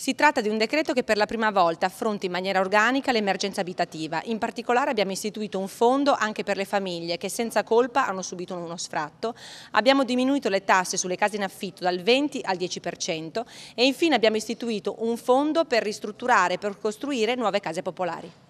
Si tratta di un decreto che per la prima volta affronta in maniera organica l'emergenza abitativa. In particolare abbiamo istituito un fondo anche per le famiglie che senza colpa hanno subito uno sfratto, abbiamo diminuito le tasse sulle case in affitto dal 20 al 10% e infine abbiamo istituito un fondo per ristrutturare e per costruire nuove case popolari.